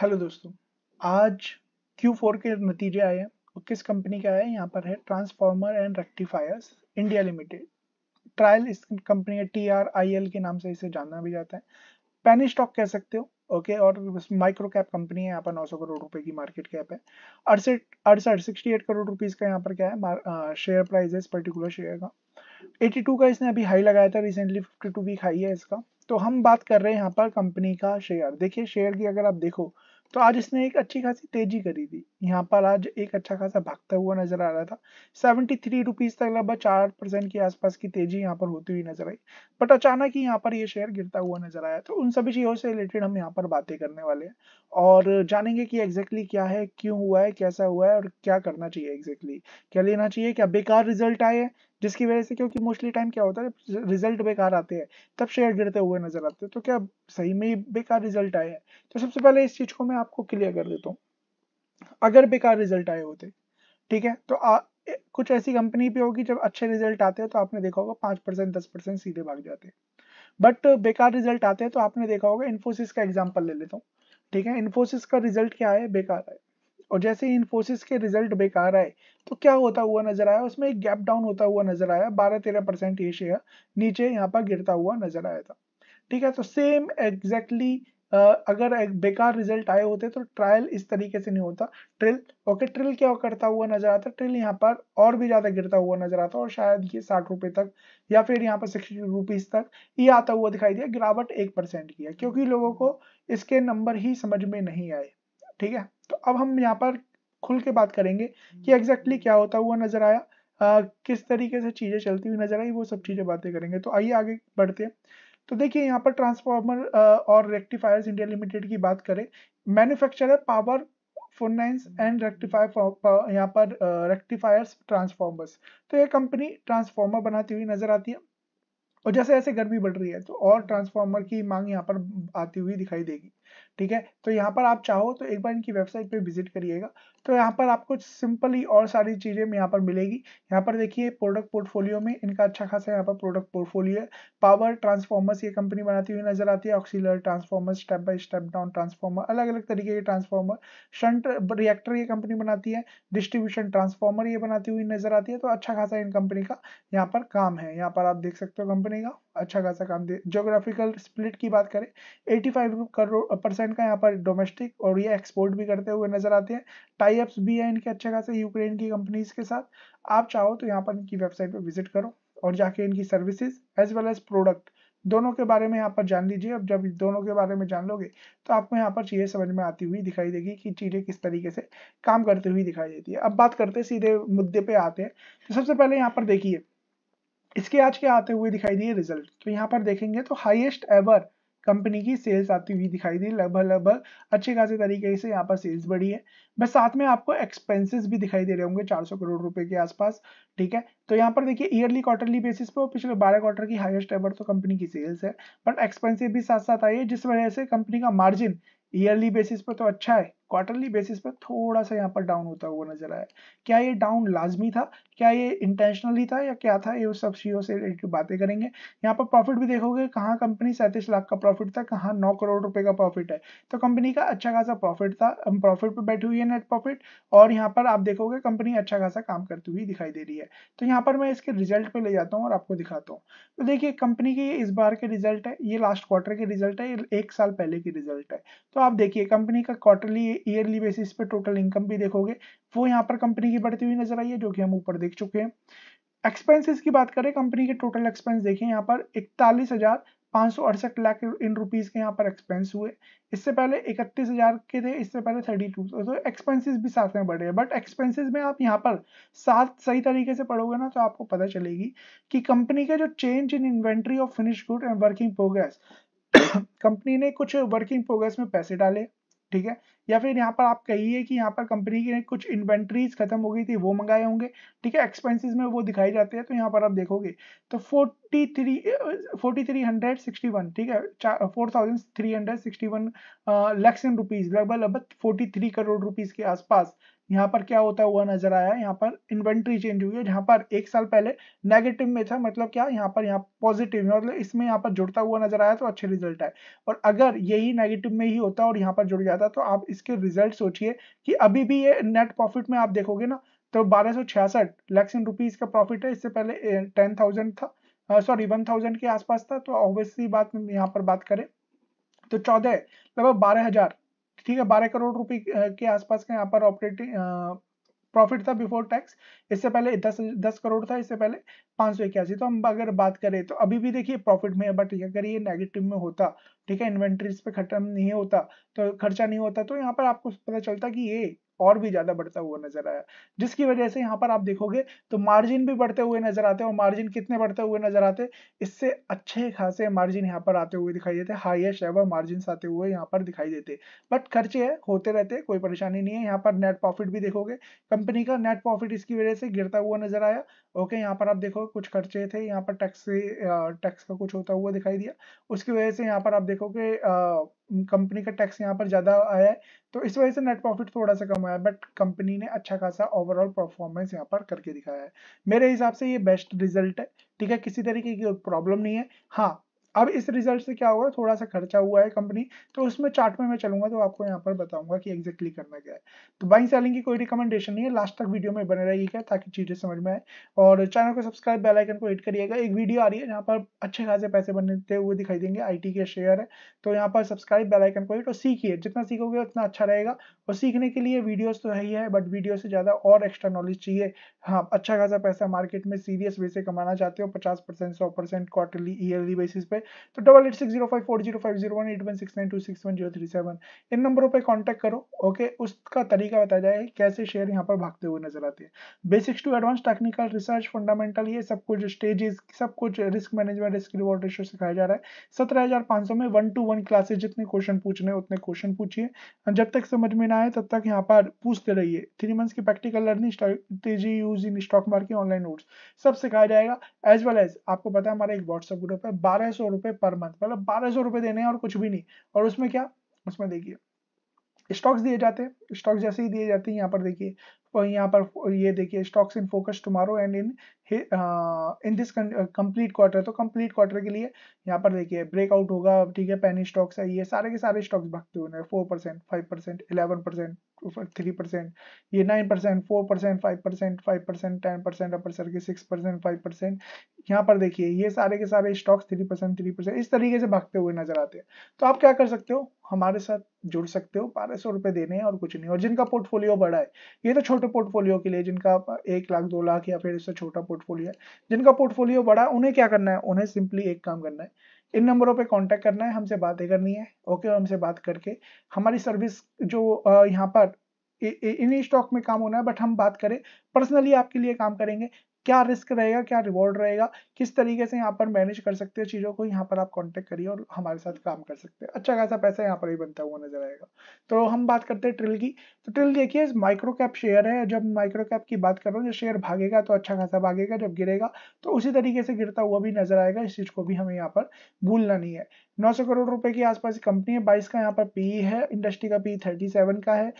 hello दोस्तों आज Q4 के नतीजे आए हैं और किस कंपनी का है यहाँ पर है transformer and rectifiers India limited trial इस कंपनी है टी आर आई एल के नाम से इसे जानना भी जाता है पैनी स्टॉक कह सकते हो ओके और माइक्रो कैप कंपनी है यहाँ पर 900 करोड़ रुपए की मार्केट कैप है अड़सठ अड़सठ सिक्सटी एट करोड़ रुपीज का यहाँ पर क्या है शेयर प्राइस है इस पर्टिकुलर शेयर का 82 का इसने अभी हाई लगाया था रिसेंटली 52 वीक हाई है इसका तो हम बात कर रहे हैं यहाँ पर कंपनी का शेयर देखिए शेयर की अगर आप देखो तो आज इसने एक अच्छी खासी तेजी करी थी यहाँ पर आज एक अच्छा खासा भागता हुआ नजर आ रहा था सेवेंटी थ्री रुपीज तक लगभग चार परसेंट के आसपास की तेजी यहाँ पर होती हुई नजर आई बट अचानक ही यहाँ पर ये यह शेयर गिरता हुआ नजर आया तो उन सभी चीजों से रिलेटेड हम यहाँ पर बातें करने वाले हैं और जानेंगे कि एग्जैक्टली क्या है क्यों हुआ है कैसा हुआ है और क्या करना चाहिए एग्जैक्टली क्या लेना चाहिए क्या बेकार रिजल्ट आए हैं जिसकी वजह से क्योंकि मोस्टली टाइम क्या होता है रिजल्ट बेकार आते हैं तब शेयर गिरते हुए नजर आते हैं तो क्या सही में बेकार रिजल्ट आए हैं तो सबसे पहले इस चीज को मैं आपको क्लियर कर देता हूँ अगर बेकार रिजल्ट आए होते ठीक है तो आ, कुछ ऐसी कंपनी भी होगी जब अच्छे रिजल्ट आते हैं तो आपने देखा होगा पांच परसेंट दस परसेंट सीधे भाग जाते हैं बट बेकार रिजल्ट आते हैं तो आपने देखा होगा इन्फोसिस का एग्जाम्पल ले लेता हूँ ठीक है इन्फोसिस का रिजल्ट क्या है बेकार आए और जैसे ही इन्फोसिस के रिजल्ट बेकार आए तो क्या होता हुआ नजर आया उसमें एक गैप डाउन होता हुआ नजर आया बारह तेरह परसेंट ये शेयर नीचे यहाँ पर गिरता हुआ नजर आया था ठीक है तो सेम एग्जैक्टली exactly अगर एक बेकार रिजल्ट आए होते तो ट्रायल इस तरीके से नहीं होता ट्रिल ओके ट्रिल क्या करता हुआ नजर आता ट्रिल यहाँ पर और भी ज्यादा गिरता हुआ नजर आता और शायद ये साठ रुपए तक या फिर यहाँ पर सिक्सटी रुपीज तक ये आता हुआ दिखाई दिया गिरावट एक परसेंट की है क्योंकि लोगों को इसके नंबर ही समझ में नहीं आए ठीक है तो अब हम यहाँ पर खुल के बात करेंगे कि एग्जैक्टली क्या होता हुआ नजर आया uh, किस तरीके से चीजें चलती हुई नजर आई वो सब चीजें बातें करेंगे तो आइए आगे बढ़ते हैं तो देखिए यहाँ पर ट्रांसफार्मर और रेक्टिफायर्स इंडिया लिमिटेड की बात करें मैन्युफैक्चरर पावर फोनाइंस एंड रेक्टिफायर यहाँ पर रेक्टिफायर्स ट्रांसफार्मर्स तो ये कंपनी ट्रांसफार्मर बनाती हुई नजर आती है और जैसे जैसे गर्मी बढ़ रही है तो और ट्रांसफार्मर की मांग यहाँ पर आती हुई दिखाई देगी ठीक है तो यहाँ पर आप चाहो तो एक बार इनकी वेबसाइट पे विजिट करिएगा तो यहाँ पर आपको सिंपली और सारी चीज़ें यहाँ पर मिलेगी यहाँ पर देखिए प्रोडक्ट पोर्टफोलियो में इनका अच्छा खासा यहाँ पर प्रोडक्ट पोर्टफोलियो है पावर ट्रांसफॉर्मर्स ये कंपनी बनाती हुई नजर आती है auxiliary transformer step by step down transformer अलग अलग तरीके के ट्रांसफॉर्मर शंट रिएक्टर ये कंपनी बनाती है डिस्ट्रीब्यूशन ट्रांसफॉर्मर ये बनाती हुई नजर आती है तो अच्छा खासा इन कंपनी का यहाँ पर काम है यहाँ पर आप देख सकते हो कंपनी का अच्छा खासा काम दिया जोग्राफिकल स्प्लिट की बात करें एटी फाइव करोड़ परसेंट का यहाँ पर डोमेस्टिक और ये एक्सपोर्ट भी करते हुए नजर आते हैं टाइप्स भी है इनके अच्छे खासे यूक्रेन की कंपनीज के साथ आप चाहो तो यहाँ पर इनकी वेबसाइट पर विजिट करो और जाके इनकी services as well as product दोनों के बारे में यहाँ पर जान लीजिए अब जब दोनों के बारे में जान लोगे तो आपको यहाँ पर चीज़ें समझ में आती हुई दिखाई देगी कि चीज़ें किस तरीके से काम करते हुए दिखाई देती है अब बात करते हैं सीधे मुद्दे पे आते हैं तो सबसे पहले यहाँ पर देखिए इसके आज के आते हुए दिखाई दिए रिजल्ट तो यहाँ पर देखेंगे तो हाइएस्ट एवर कंपनी की सेल्स आती हुई दिखाई दी लगभग लगभग अच्छे खासे तरीके से यहाँ पर सेल्स बढ़ी है बस साथ में आपको एक्सपेंसेस भी दिखाई दे रहे होंगे 400 करोड़ रुपए के आसपास ठीक है तो यहाँ पर देखिए ईयरली क्वार्टरली बेसिस पे पिछले 12 क्वार्टर की हाईएस्ट एवर तो कंपनी की सेल्स है बट एक्सपेंसिव भी साथ साथ आई है जिस वजह से कंपनी का मार्जिन ईयरली बेसिस पर तो अच्छा है क्वार्टरली बेसिस पर थोड़ा सा यहाँ पर डाउन होता हुआ नजर आया क्या ये डाउन लाजमी था क्या ये इंटेंशनली था या क्या था ये उस सब चीज़ों से रिलेटेड बातें करेंगे यहाँ पर प्रॉफिट भी देखोगे कहाँ कंपनी सैंतीस लाख का प्रॉफिट था कहाँ नौ करोड़ रुपए का प्रॉफिट है तो कंपनी का अच्छा खासा प्रॉफिट था प्रॉफिट पर बैठी हुई है नेट प्रॉफिट और यहाँ पर आप देखोगे कंपनी अच्छा खासा काम करती हुई दिखाई दे रही है तो यहाँ पर मैं इसके रिजल्ट पर ले जाता हूँ और आपको दिखाता हूँ तो देखिए कंपनी के इस बार के रिजल्ट है ये लास्ट क्वार्टर के रिजल्ट है ये एक साल पहले के रिजल्ट है तो आप देखिए कंपनी का क्वार्टरली ईयरली बेसिस पे टोटल इनकम भी देखोगे वो यहाँ पर कंपनी की बढ़ती हुई नजर आई है जो कि हम ऊपर देख चुके हैं एक्सपेंसेस की बात करें कंपनी के टोटल एक्सपेंस देखें यहाँ पर इकतालीस हजार पाँच लाख इन रुपीज़ के यहाँ पर एक्सपेंस हुए इससे पहले इकतीस हज़ार के थे इससे पहले थर्टी टू तो एक्सपेंसेस भी साथ में बढ़े हैं बट एक्सपेंसेस में आप यहाँ पर साथ सही तरीके से पढ़ोगे ना तो आपको पता चलेगी कि कंपनी का जो change in inventory of finish good and working progress company ने कुछ वर्किंग प्रोग्रेस में पैसे डाले ठीक है या फिर यहाँ पर आप कहिए कि यहाँ पर कंपनी की कुछ इन्वेंट्रीज खत्म हो गई थी वो मंगाए होंगे ठीक है एक्सपेंसेस में वो दिखाई जाते हैं तो यहाँ पर आप देखोगे तो forty three forty three hundred sixty one ठीक है four thousand three hundred sixty one lakhs in rupees लगभग लगभग फोर्टी थ्री करोड़ रुपीज के आसपास यहाँ पर क्या होता हुआ नजर आया यहाँ पर इन्वेंट्री चेंज हुई है जहाँ पर एक साल पहले नेगेटिव में था मतलब क्या यहाँ पर यहाँ पॉजिटिव में मतलब इसमें यहाँ पर जुड़ता हुआ नजर आया तो अच्छे रिजल्ट है और अगर यही नेगेटिव में ही होता और यहाँ पर जुड़ जाता तो आप इसके रिजल्ट सोचिए कि अभी भी ये नेट प्रॉफिट में आप देखोगे ना तो बारह लैक्स इन रुपीज का प्रॉफिट है इससे पहले टेन थाउजेंड था सॉरी वन थाउजेंड के आसपास था तो ऑब्वियसली बात यहाँ पर बात करें तो चौदह लगभग बारह हजार ठीक है बारह करोड़ रुपए के आसपास का यहाँ पर ऑपरेटिंग प्रॉफिट था बिफोर टैक्स इससे पहले दस दस करोड़ था इससे पहले पांच सौ इक्यासी तो हम अगर बात करें तो अभी भी देखिए प्रॉफिट में बट अगर ये नेगेटिव में होता ठीक है इन्वेंट्रीज पे खत्म नहीं होता तो खर्चा नहीं होता तो यहाँ पर आपको पता चलता कि ये और भी ज्यादा बढ़ता हुआ नजर आया जिसकी वजह से यहाँ पर आप देखोगे तो मार्जिन भी बढ़ते हुए नजर आते हैं और मार्जिन कितने बढ़ते हुए नजर आते इससे अच्छे खासे मार्जिन यहाँ पर आते हुए दिखाई देते हाइएस्ट एवर मार्जिन आते हुए यहाँ पर दिखाई देते बट खर्चे है होते रहते कोई परेशानी नहीं है यहाँ पर नेट प्रॉफिट भी देखोगे कंपनी का नेट प्रॉफिट इसकी वजह से गिरता हुआ नजर आया ओके यहाँ पर आप देखोगे कुछ खर्चे थे यहाँ पर टैक्स टैक्स का कुछ होता हुआ दिखाई दिया उसकी वजह से यहाँ पर आप देखोगे कंपनी का टैक्स यहाँ पर ज़्यादा आया है तो इस वजह से नेट प्रॉफिट थोड़ा सा कम आया बट कंपनी ने अच्छा खासा ओवरऑल परफॉर्मेंस यहाँ पर करके दिखाया है मेरे हिसाब से ये बेस्ट रिजल्ट है ठीक है किसी तरीके की प्रॉब्लम नहीं है हाँ अब इस रिजल्ट से क्या होगा थोड़ा सा खर्चा हुआ है कंपनी तो उसमें चार्ट में मैं चलूंगा तो आपको यहाँ पर बताऊंगा कि एग्जैक्टली करना क्या है तो बाइंग सेलिंग की कोई रिकमेंडेशन नहीं है लास्ट तक वीडियो में बने रहिएगा ताकि चीज़ें समझ में आए और चैनल को सब्सक्राइब बेल आइकन को हिट करिएगा एक वीडियो आ रही है जहाँ पर अच्छे खासे पैसे बनते हुए दिखाई देंगे आई के शेयर है तो यहाँ पर सब्सक्राइब बेलाइकन को हिट और सीखिए जितना सीखोगे उतना अच्छा रहेगा और सीखने के लिए वीडियोज़ तो है ही है बट वीडियो से ज़्यादा और एक्स्ट्रा नॉलेज चाहिए हाँ अच्छा खासा पैसा मार्केट में सीरियस वे से कमाना चाहते हो पचास परसेंट सौ परसेंट क्वार्टरली ईयरली बेसिस पे तो double eight six zero five four zero five zero one eight one six nine two six one zero three seven इन नंबरों पर कॉन्टैक्ट करो ओके उसका तरीका बताया जाए कैसे शेयर यहाँ पर भागते हुए नजर आते हैं basics to advance technical research fundamental ये सब कुछ स्टेजेस सब कुछ risk management risk reward ratio सिखाया जा रहा है सत्रह हजार पाँच सौ में वन टू वन क्लासेज जितने क्वेश्चन पूछने उतने क्वेश्चन पूछिए जब तक समझ में ना आए तब तक यहाँ पर पूछते रहिए थ्री मंथ्स की practical learning strategy use in stock market online notes सब सिखाया जाएगा एज वेल एज आपको पता है हमारा एक व्हाट्सएप ग्रुप है बारह सौ रुपए पर मंथ मतलब बारह सौ रुपए देने हैं और कुछ भी नहीं और उसमें क्या उसमें देखिए स्टॉक्स दिए जाते हैं स्टॉक्स जैसे ही दिए जाते हैं यहाँ पर देखिए यहाँ पर ये देखिए stocks in focus tomorrow and in in this complete quarter तो कंप्लीट क्वार्टर के लिए यहाँ पर देखिए ब्रेकआउट होगा ठीक है पेनी स्टॉक्स है ये सारे के सारे स्टॉक्स भागते हुए four percent five percent eleven percent three percent ये nine percent four percent five percent five percent ten percent upper सर के सिक्स परसेंट फाइव परसेंट यहाँ पर देखिए ये सारे के सारे stocks three percent three percent इस तरीके से भागते हुए नजर आते हैं तो आप क्या कर सकते हो हमारे साथ जुड़ सकते हो बारह सौ रुपए देने हैं और कुछ नहीं और जिनका पोर्टफोलियो बड़ा है ये तो छोटे पोर्टफोलियो के लिए जिनका एक लाख दो लाख या फिर इससे छोटा पोर्टफोलियो है जिनका पोर्टफोलियो बड़ा है उन्हें क्या करना है उन्हें सिंपली एक काम करना है इन नंबरों पे कांटेक्ट करना है हमसे बातें करनी है ओके और हमसे बात करके हमारी सर्विस जो यहाँ पर इन्हीं स्टॉक में काम होना है बट हम बात करें पर्सनली आपके लिए काम करेंगे क्या रिस्क रहेगा क्या रिवॉर्ड रहेगा किस तरीके से यहाँ पर मैनेज कर सकते हो चीज़ों को यहाँ पर आप कांटेक्ट करिए और हमारे साथ काम कर सकते हैं अच्छा खासा पैसा यहाँ पर ही बनता हुआ नजर आएगा तो हम बात करते हैं ट्रिल की तो ट्रिल देखिए माइक्रो कैप शेयर है जब माइक्रो कैप की बात कर रहा हूँ जब शेयर भागेगा तो अच्छा खासा भागेगा जब गिरेगा तो उसी तरीके से गिरता हुआ भी नजर आएगा इस चीज़ को भी हमें यहाँ पर भूलना नहीं है 900 करोड़ रुपए के आसपास कंपनी है बाईस का यहाँ पर पी e है इंडस्ट्री का पी 37 e का है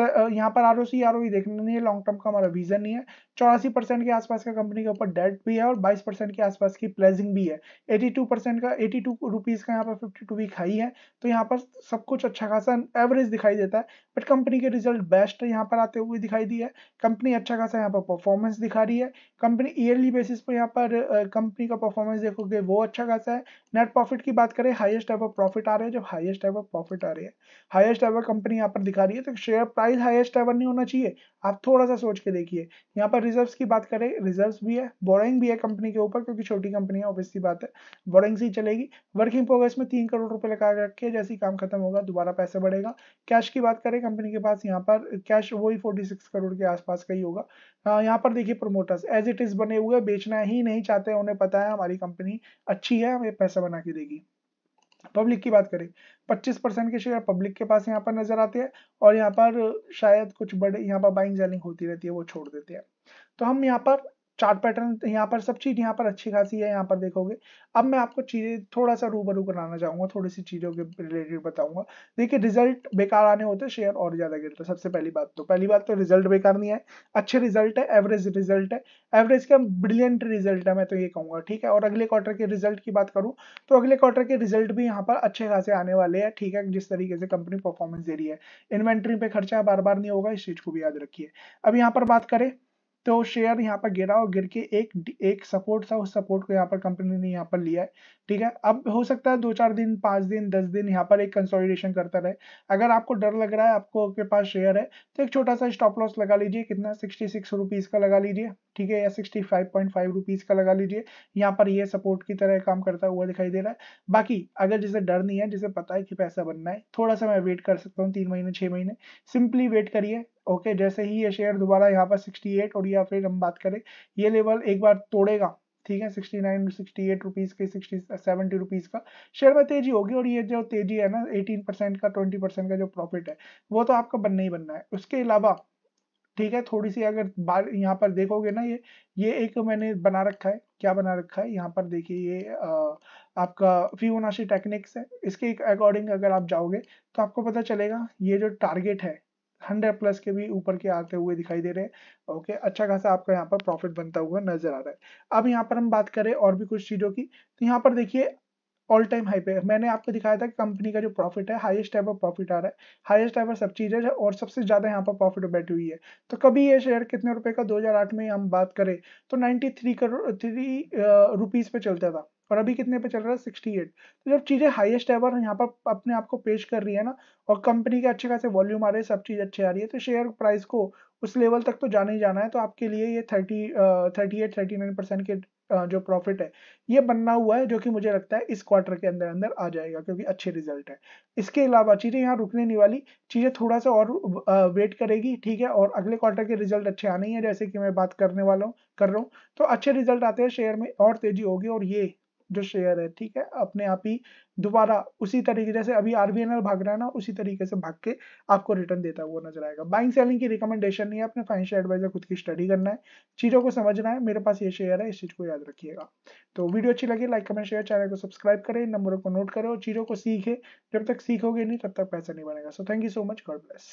यहाँ पर R O C R O देखना नहीं है लॉन्ग टर्म का हमारा विजन नहीं है चौरासी परसेंट के आसपास का कंपनी के ऊपर डेट भी है और बाईस परसेंट के आसपास की प्लेजिंग भी है एटी टू परसेंट का एटी टू रुपीज का यहाँ पर फिफ्टी टू वीक हाई है तो यहाँ पर सब कुछ अच्छा खासा एवरेज दिखाई देता है बट कंपनी के रिजल्ट बेस्ट यहाँ पर आते हुए दिखाई दी है कंपनी अच्छा खासा यहाँ पर परफॉर्मेंस दिखा रही है कंपनी ईयरली बेसिस पर यहाँ पर कंपनी का परफॉर्मेंस देखोगे वो अच्छा खासा है नेट प्रॉफिट की बात करें हाइस्ट एवर प्रॉफिट आ रहे हैं जब हाइएस्ट एवर प्रॉफिट आ रही है हाइस्ट एवर कंपनी यहाँ पर दिखा रही है तो शेयर प्राइस हाईएस्ट एवर नहीं होना चाहिए आप थोड़ा सा सोच के देखिए यहाँ पर रिजर्व की बात करें रिजर्व भी है बोरिंग भी है कंपनी के ऊपर क्योंकि छोटी कंपनी है ऑब्वियसली बात है बोरिंग से चलेगी वर्किंग प्रोग्रेस में तीन करोड़ रुपए लगा रखे जैसे ही काम खत्म होगा दोबारा पैसा बढ़ेगा कैश की बात करें कंपनी के पास यहाँ पर कैश वही फोर्टी करोड़ के आसपास का ही होगा हाँ, यहाँ पर देखिए प्रोमोटर्स एज इट इज बने हुए बेचना ही नहीं चाहते उन्हें पता है हमारी कंपनी अच्छी है हमें पैसा बना के देगी पब्लिक की बात करें 25 परसेंट के शेयर पब्लिक के पास यहाँ पर नजर आते हैं और यहाँ पर शायद कुछ बड़े यहाँ पर बाइंग सेलिंग होती रहती है वो छोड़ देते हैं तो हम यहाँ पर चार्ट पैटर्न तो यहाँ पर सब चीज यहाँ पर अच्छी खासी है यहाँ पर देखोगे अब मैं आपको चीजें थोड़ा सा रूबरू कराना चाहूंगा थोड़ी सी चीजों के रिलेटेड बताऊंगा देखिए रिजल्ट बेकार आने होते शेयर और ज्यादा गिरते सबसे पहली बात तो पहली बात तो रिजल्ट बेकार नहीं है अच्छे रिजल्ट है एवरेज रिजल्ट है एवरेज का ब्रिलियंट रिजल्ट है मैं तो ये कहूंगा ठीक है और अगले क्वार्टर के रिजल्ट की बात करूँ तो अगले क्वार्टर के रिजल्ट भी यहाँ पर अच्छे खासे आने वाले हैं ठीक है जिस तरीके से कंपनी परफॉर्मेंस दे रही है इन्वेंट्री पे खर्चा बार बार नहीं होगा इस चीज को भी याद रखिए अब यहाँ पर बात करें तो शेयर यहाँ पर गिरा और गिर के एक एक सपोर्ट था उस सपोर्ट को यहाँ पर कंपनी ने यहाँ पर लिया है ठीक है अब हो सकता है दो चार दिन पांच दिन दस दिन यहाँ पर एक कंसोलिडेशन करता रहे अगर आपको डर लग रहा है आपको के पास शेयर है तो एक छोटा सा स्टॉप लॉस लगा लीजिए कितना सिक्सटी सिक्स रुपीज़ का लगा लीजिए ठीक है या sixty five point five rupees का लगा लीजिए यहाँ पर ये सपोर्ट की तरह काम करता हुआ दिखाई दे रहा है बाकी अगर जिसे डर नहीं है जिसे पता है कि पैसा बनना है थोड़ा सा मैं वेट कर सकता हूँ तीन महीने छह महीने सिंपली वेट करिए ओके जैसे ही ये शेयर दोबारा यहाँ पर सिक्सटी और या फिर हम बात करें ये लेवल एक बार तोड़ेगा ठीक है 69, 68 रुपीस के 60, 70 रुपीस का शेयर में तेजी होगी और ये जो तेजी है ना 18 परसेंट का 20 परसेंट का जो प्रॉफिट है वो तो आपका बनना ही बनना है उसके अलावा ठीक है थोड़ी सी अगर बार यहाँ पर देखोगे ना ये ये एक मैंने बना रखा है क्या बना रखा है यहाँ पर देखिए ये आ, आपका फ्यूनाशी टेक्निक्स है इसके अकॉर्डिंग अगर आप जाओगे तो आपको पता चलेगा ये जो टारगेट है हंड्रेड प्लस के भी ऊपर के आते हुए दिखाई दे रहे हैं ओके अच्छा खासा आपका यहाँ पर प्रॉफिट बनता हुआ नजर आ रहा है अब यहाँ पर हम बात करें और भी कुछ चीज़ों की तो यहाँ पर देखिए ऑल टाइम हाई पे मैंने आपको दिखाया था कंपनी का जो प्रॉफिट है हाईएस्ट एवर प्रॉफिट आ रहा है हाईएस्ट एवर सब चीज़ें है और सबसे ज़्यादा यहाँ पर प्रॉफिट बैठी हुई है तो कभी ये शेयर कितने रुपए का 2008 में हम बात करें तो 93 करोड़ थ्री रुपीज़ पे चलता था और अभी कितने पे चल रहा है सिक्सटी एट तो जब चीज़ें हाईएस्ट एवर यहाँ पर अपने आप को पेश कर रही है ना और कंपनी के अच्छे खासे वॉल्यूम आ रहे हैं सब चीज़ अच्छी आ रही है तो शेयर प्राइस को उस लेवल तक तो जाना ही जाना है तो आपके लिए ये thirty thirty eight thirty nine percent के जो प्रॉफिट है ये बनना हुआ है जो कि मुझे लगता है इस क्वार्टर के अंदर अंदर आ जाएगा क्योंकि अच्छे रिजल्ट है इसके अलावा चीज़ें यहाँ रुकने नहीं वाली चीज़ें थोड़ा सा और वेट करेगी ठीक है और अगले क्वार्टर के रिजल्ट अच्छे आने ही है जैसे कि मैं बात करने वाला हूँ कर रहा हूँ तो अच्छे रिजल्ट आते हैं शेयर में और तेजी होगी और ये जो शेयर है ठीक है अपने आप ही दोबारा उसी तरीके जैसे अभी आरबीएनएल भाग रहा है ना उसी तरीके से भाग के आपको रिटर्न देता हुआ नजर आएगा बाइंग सेलिंग की रिकमेंडेशन नहीं है अपने फाइनेंशियल एडवाइजर खुद की स्टडी करना है चीजों को समझना है मेरे पास ये शेयर है इस चीज को याद रखिएगा तो वीडियो अच्छी लगी लाइक कमेंट शेयर चैनल को सब्सक्राइब करें नंबरों को नोट करें और चीजों को सीखे जब तक सीखोगे नहीं तब तक पैसा नहीं बनेगा so thank you so much God bless